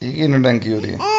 이게 눈 당기요리.